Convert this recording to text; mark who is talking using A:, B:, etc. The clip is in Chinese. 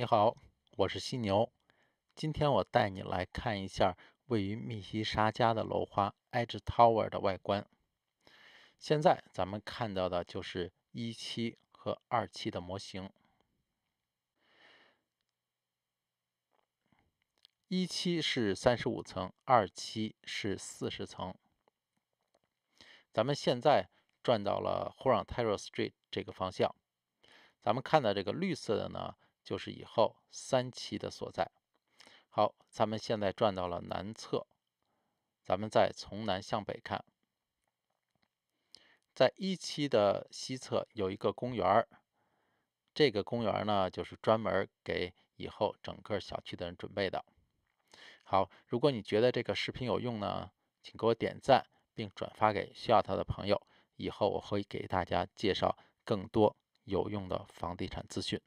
A: 你好，我是犀牛。今天我带你来看一下位于密西沙加的楼花 Edge Tower 的外观。现在咱们看到的就是一期和二期的模型。一期是三十五层，二期是四十层。咱们现在转到了 h o r n Terrace Street 这个方向。咱们看到这个绿色的呢？就是以后三期的所在。好，咱们现在转到了南侧，咱们再从南向北看，在一期的西侧有一个公园儿。这个公园儿呢，就是专门给以后整个小区的人准备的。好，如果你觉得这个视频有用呢，请给我点赞并转发给需要它的朋友。以后我会给大家介绍更多有用的房地产资讯。